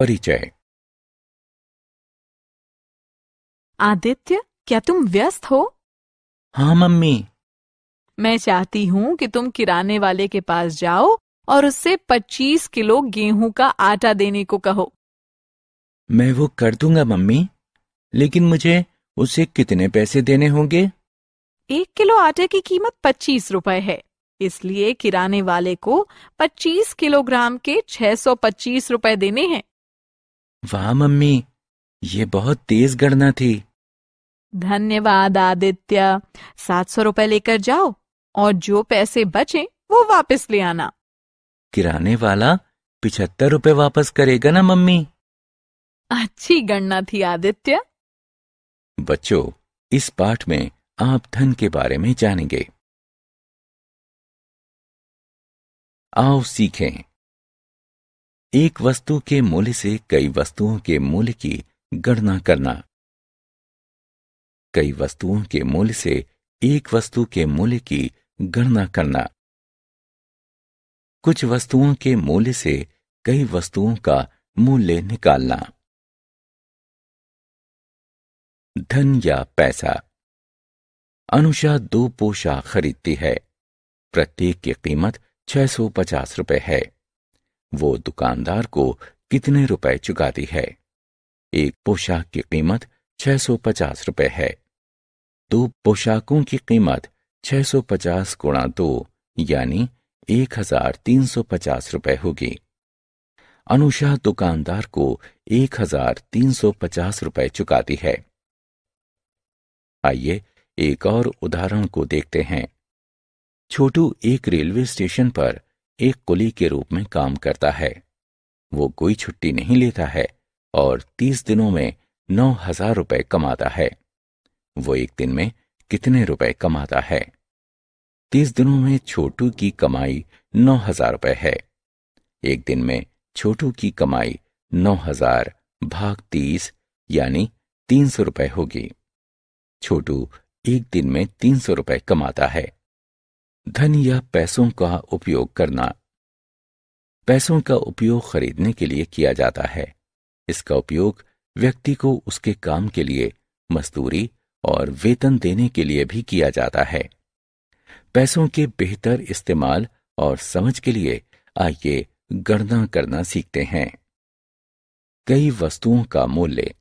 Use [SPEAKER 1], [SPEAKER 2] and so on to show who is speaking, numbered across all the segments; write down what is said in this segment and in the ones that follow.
[SPEAKER 1] परिचय आदित्य क्या तुम व्यस्त हो हाँ मम्मी मैं चाहती हूँ कि तुम किराने वाले के पास जाओ और उससे 25 किलो गेहूं का आटा देने को कहो
[SPEAKER 2] मैं वो कर दूंगा मम्मी लेकिन मुझे उसे कितने पैसे देने होंगे
[SPEAKER 1] एक किलो आटे की कीमत पच्चीस रुपए है इसलिए किराने वाले को 25 किलोग्राम के 625 रुपए देने हैं
[SPEAKER 2] वाह मम्मी ये बहुत तेज गणना थी
[SPEAKER 1] धन्यवाद आदित्य सात सौ रुपए लेकर जाओ और जो पैसे बचे वो वापस ले आना
[SPEAKER 2] किराने वाला पिछहत्तर रुपए वापस करेगा ना मम्मी
[SPEAKER 1] अच्छी गणना थी आदित्य
[SPEAKER 2] बच्चों इस पाठ में आप
[SPEAKER 1] धन के बारे में जानेंगे
[SPEAKER 2] आओ सीखें एक वस्तु के मूल्य से कई वस्तुओं के मूल्य की गणना करना कई वस्तुओं के मूल्य से एक वस्तु के मूल्य की गणना करना कुछ वस्तुओं के मूल्य से कई वस्तुओं का मूल्य निकालना
[SPEAKER 1] धन या पैसा
[SPEAKER 2] अनुषा दो पोशा खरीदती है प्रत्येक की कीमत छह सौ पचास रुपए है वो दुकानदार को कितने रुपए चुकाती है एक पोशाक की कीमत 650 रुपए है दो पोशाकों की कीमत 650 गुणा दो यानी पचास रुपए होगी अनुषा दुकानदार को पचास रुपए चुकाती है आइए एक और उदाहरण को देखते हैं छोटू एक रेलवे स्टेशन पर एक कुली के रूप में काम करता है वो कोई छुट्टी नहीं लेता है और तीस दिनों में नौ हजार रुपये कमाता है वो एक दिन में कितने रुपए कमाता है तीस दिनों में छोटू की कमाई नौ हजार रुपये है एक दिन में छोटू की कमाई नौ हजार भाग तीस यानी तीन सौ रुपये होगी छोटू एक दिन में तीन सौ रुपये कमाता है धन या पैसों का उपयोग करना पैसों का उपयोग खरीदने के लिए किया जाता है इसका उपयोग व्यक्ति को उसके काम के लिए मजदूरी और वेतन देने के लिए भी किया जाता है पैसों के बेहतर इस्तेमाल और समझ के लिए आइए गणना करना सीखते हैं कई वस्तुओं
[SPEAKER 1] का मूल्य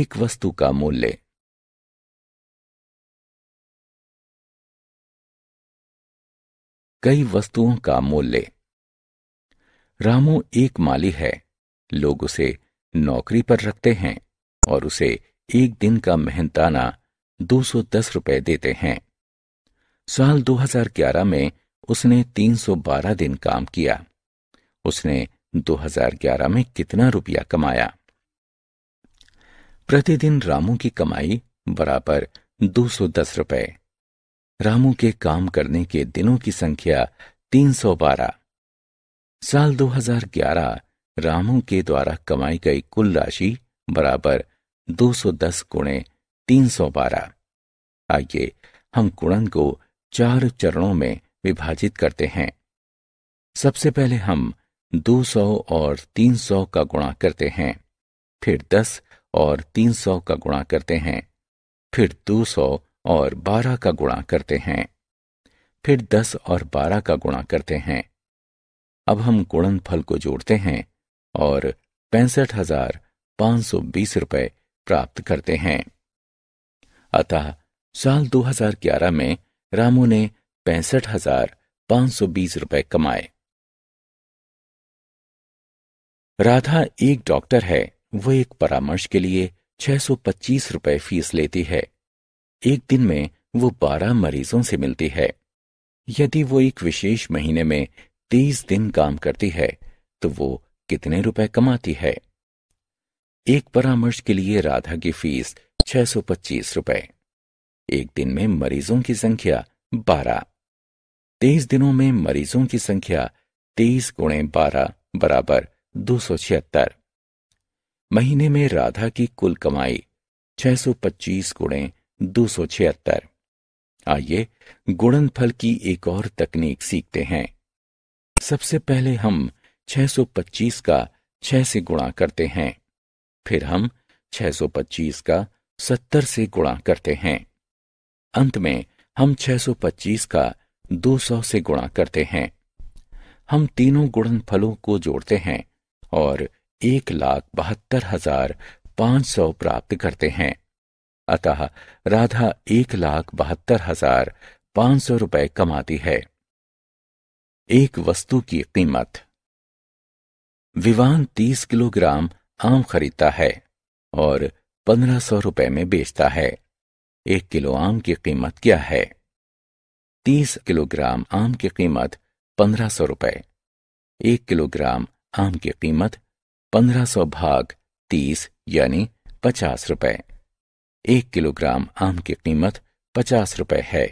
[SPEAKER 1] एक वस्तु का मूल्य कई वस्तुओं का मूल्य
[SPEAKER 2] रामू एक माली है लोग उसे नौकरी पर रखते हैं और उसे एक दिन का मेहनताना 210 रुपए देते हैं साल 2011 में उसने 312 दिन काम किया उसने 2011 में कितना रुपया कमाया प्रतिदिन रामू की कमाई बराबर 210 रुपए रामू के काम करने के दिनों की संख्या 312। साल 2011 रामू के द्वारा कमाई गई कुल राशि बराबर 210 गुणे तीन आइए हम गुणन को चार चरणों में विभाजित करते हैं सबसे पहले हम 200 और 300 का गुणा करते हैं फिर 10 और 300 का गुणा करते हैं फिर 200 और बारह का गुणा करते हैं फिर दस और बारह का गुणा करते हैं अब हम गुणन फल को जोड़ते हैं और पैंसठ हजार पांच सौ बीस रुपये प्राप्त करते हैं अतः साल 2011 में रामू ने पैंसठ हजार पांच सौ बीस रुपये कमाए राधा एक डॉक्टर है वो एक परामर्श के लिए छह सौ पच्चीस रुपए फीस लेती है एक दिन में वो बारह मरीजों से मिलती है यदि वो एक विशेष महीने में तीस दिन काम करती है तो वो कितने रुपए कमाती है एक परामर्श के लिए राधा की फीस पच्चीस रुपए एक दिन में मरीजों की संख्या बारह तेईस दिनों में मरीजों की संख्या तेईस गुणे बारह बराबर दो सौ छिहत्तर महीने में राधा की कुल कमाई छह सौ पच्चीस गुणे दो सौ छिहत्तर आइए गुणनफल की एक और तकनीक सीखते हैं सबसे पहले हम 625 का 6 से गुणा करते हैं फिर हम 625 का 70 से गुणा करते हैं अंत में हम 625 का 200 से गुणा करते हैं हम तीनों गुणनफलों को जोड़ते हैं और एक लाख बहत्तर हजार पांच सौ प्राप्त करते हैं अतः राधा एक लाख बहत्तर हजार पांच सौ रुपए कमाती है एक वस्तु की कीमत विवान तीस किलोग्राम आम खरीदता है और पंद्रह सौ रुपए में बेचता है एक किलो आम की कीमत क्या है तीस किलोग्राम आम की कीमत पंद्रह सौ रुपए एक किलोग्राम आम की कीमत पंद्रह सौ भाग तीस यानी पचास रुपए एक किलोग्राम आम की कीमत पचास रुपए है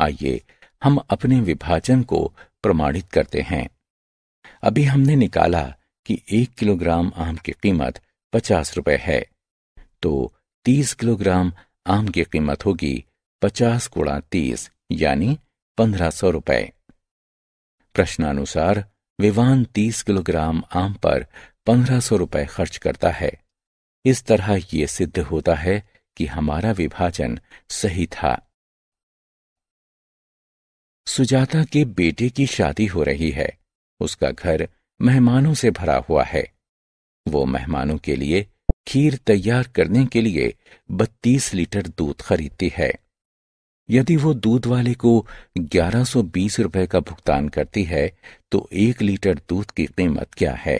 [SPEAKER 2] आइए हम अपने विभाजन को प्रमाणित करते हैं अभी हमने निकाला कि एक किलोग्राम आम की कीमत पचास रुपए है तो तीस किलोग्राम आम की कीमत होगी पचास गुणा तीस यानी पंद्रह सौ रुपए प्रश्नानुसार विवान तीस किलोग्राम आम पर पंद्रह सौ रुपए खर्च करता है इस तरह ये सिद्ध होता है कि हमारा विभाजन सही था सुजाता के बेटे की शादी हो रही है उसका घर मेहमानों से भरा हुआ है वो मेहमानों के लिए खीर तैयार करने के लिए 32 लीटर दूध खरीदती है यदि वो दूध वाले को 1120 रुपए का भुगतान करती है तो एक लीटर दूध की कीमत क्या है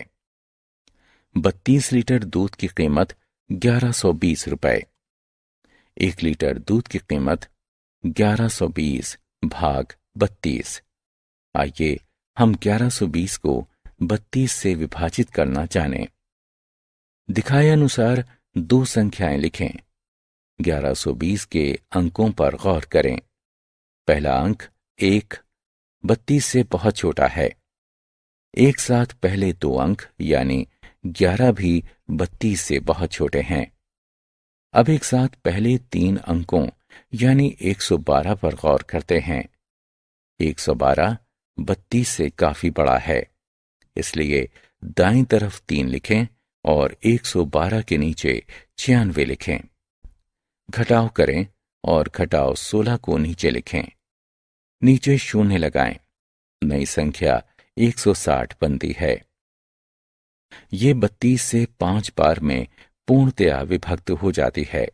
[SPEAKER 2] बत्तीस लीटर दूध की कीमत ग्यारह सौ बीस रुपये एक लीटर दूध की कीमत ग्यारह सौ बीस भाग बत्तीस आइए हम ग्यारह सौ बीस को बत्तीस से विभाजित करना जानें। दिखाए अनुसार दो संख्याएं लिखें 1120 के अंकों पर गौर करें पहला अंक एक बत्तीस से बहुत छोटा है एक साथ पहले दो अंक यानी ग्यारह भी बत्तीस से बहुत छोटे हैं अब एक साथ पहले तीन अंकों यानी 112 पर गौर करते हैं 112 बत्तीस से काफी बड़ा है इसलिए दाएं तरफ तीन लिखें और 112 के नीचे छियानवे लिखें घटाव करें और घटाव 16 को नीचे लिखें नीचे शून्य लगाएं नई संख्या 160 बनती है ये बत्तीस से पांच बार में पूर्णतया विभक्त हो जाती है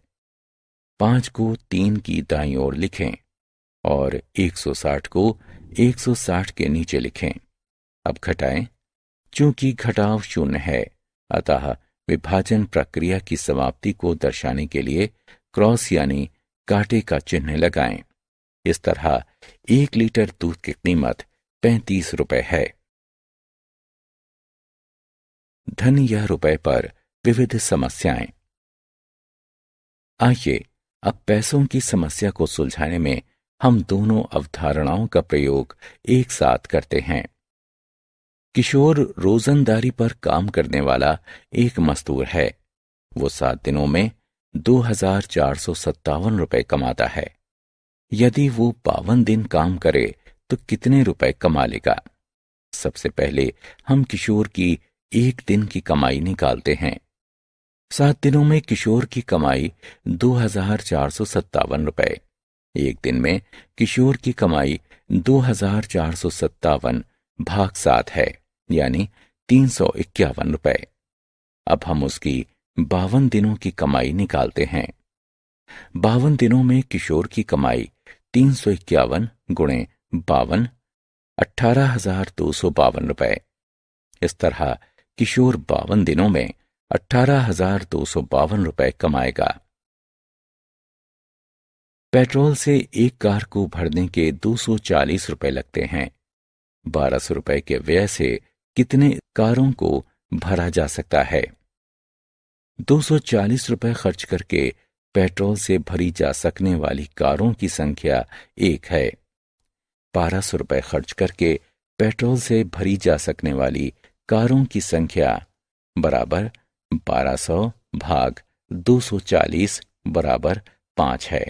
[SPEAKER 2] पांच को तीन की दाई ओर लिखें और 160 को 160 के नीचे लिखें अब घटाएं क्योंकि घटाव शून्य है अतः विभाजन प्रक्रिया की समाप्ति को दर्शाने के लिए क्रॉस यानी कांटे का चिन्ह लगाएं इस तरह एक लीटर दूध की कीमत पैंतीस रुपए है धन या रुपए पर विविध समस्याएं आइए अब पैसों की समस्या को सुलझाने में हम दोनों अवधारणाओं का प्रयोग एक साथ करते हैं किशोर रोजनदारी पर काम करने वाला एक मजदूर है वो सात दिनों में दो हजार चार सौ सत्तावन रुपए कमाता है यदि वो बावन दिन काम करे तो कितने रुपए कमा लेगा सबसे पहले हम किशोर की एक दिन की कमाई निकालते हैं सात दिनों में किशोर की कमाई दो हजार चार सौ सत्तावन रुपए एक दिन में किशोर की कमाई दो हजार चार सौ सत्तावन भाग सात है यानी तीन सौ इक्यावन रुपए अब हम उसकी बावन दिनों की कमाई निकालते हैं बावन दिनों में किशोर की कमाई तीन सौ इक्यावन गुणे बावन अठारह हजार दो सौ बावन रुपए इस तरह किशोर बावन दिनों में अठारह हजार दो सौ बावन रुपए कमाएगा पेट्रोल से एक कार को भरने के दो सौ चालीस रुपए लगते हैं बारह सौ रुपए के व्यय से कितने कारों को भरा जा सकता है दो सौ चालीस रुपए खर्च करके पेट्रोल से भरी जा सकने वाली कारों की संख्या एक है बारह सौ रुपए खर्च करके पेट्रोल से भरी जा सकने वाली कारों की संख्या बराबर 1200 भाग 240 बराबर पांच है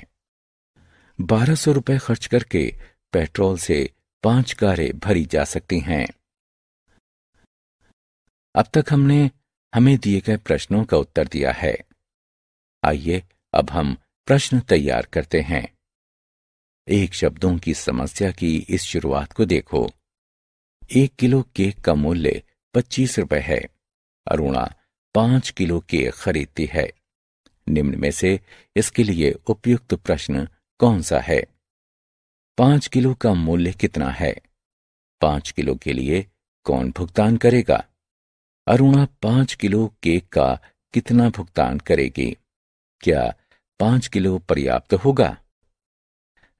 [SPEAKER 2] बारह सौ रुपये खर्च करके पेट्रोल से पांच कारें भरी जा सकती हैं अब तक हमने हमें दिए गए प्रश्नों का उत्तर दिया है आइए अब हम प्रश्न तैयार करते हैं एक शब्दों की समस्या की इस शुरुआत को देखो एक किलो केक का मूल्य पच्चीस रुपए है अरुणा पांच किलो के खरीदती है निम्न में से इसके लिए उपयुक्त प्रश्न कौन सा है पांच किलो का मूल्य कितना है पांच किलो के लिए कौन भुगतान करेगा अरुणा पांच किलो केक का कितना भुगतान करेगी क्या पांच किलो पर्याप्त होगा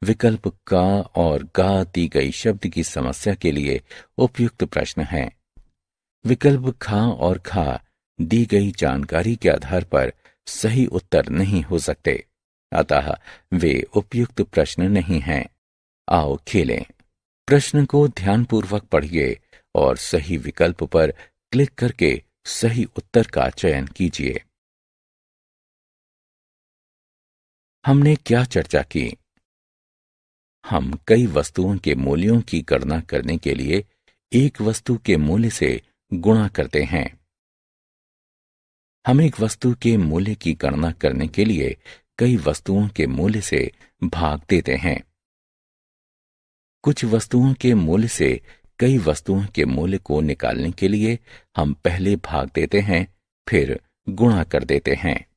[SPEAKER 2] विकल्प का और गा दी गई शब्द की समस्या के लिए उपयुक्त प्रश्न है विकल्प खा और खा दी गई जानकारी के आधार पर सही उत्तर नहीं हो सकते अतः वे उपयुक्त प्रश्न नहीं हैं आओ खेलें प्रश्न को ध्यानपूर्वक पढ़िए और सही विकल्प पर क्लिक करके सही उत्तर का चयन कीजिए हमने क्या चर्चा की हम कई वस्तुओं के मूल्यों की गणना करने के लिए एक वस्तु के मूल्य से गुणा करते हैं हम एक वस्तु के मूल्य की गणना करने के लिए कई वस्तुओं के मूल्य से भाग देते हैं कुछ वस्तुओं के मूल्य से कई वस्तुओं के मूल्य को निकालने के लिए हम पहले भाग देते हैं फिर गुणा
[SPEAKER 1] कर देते हैं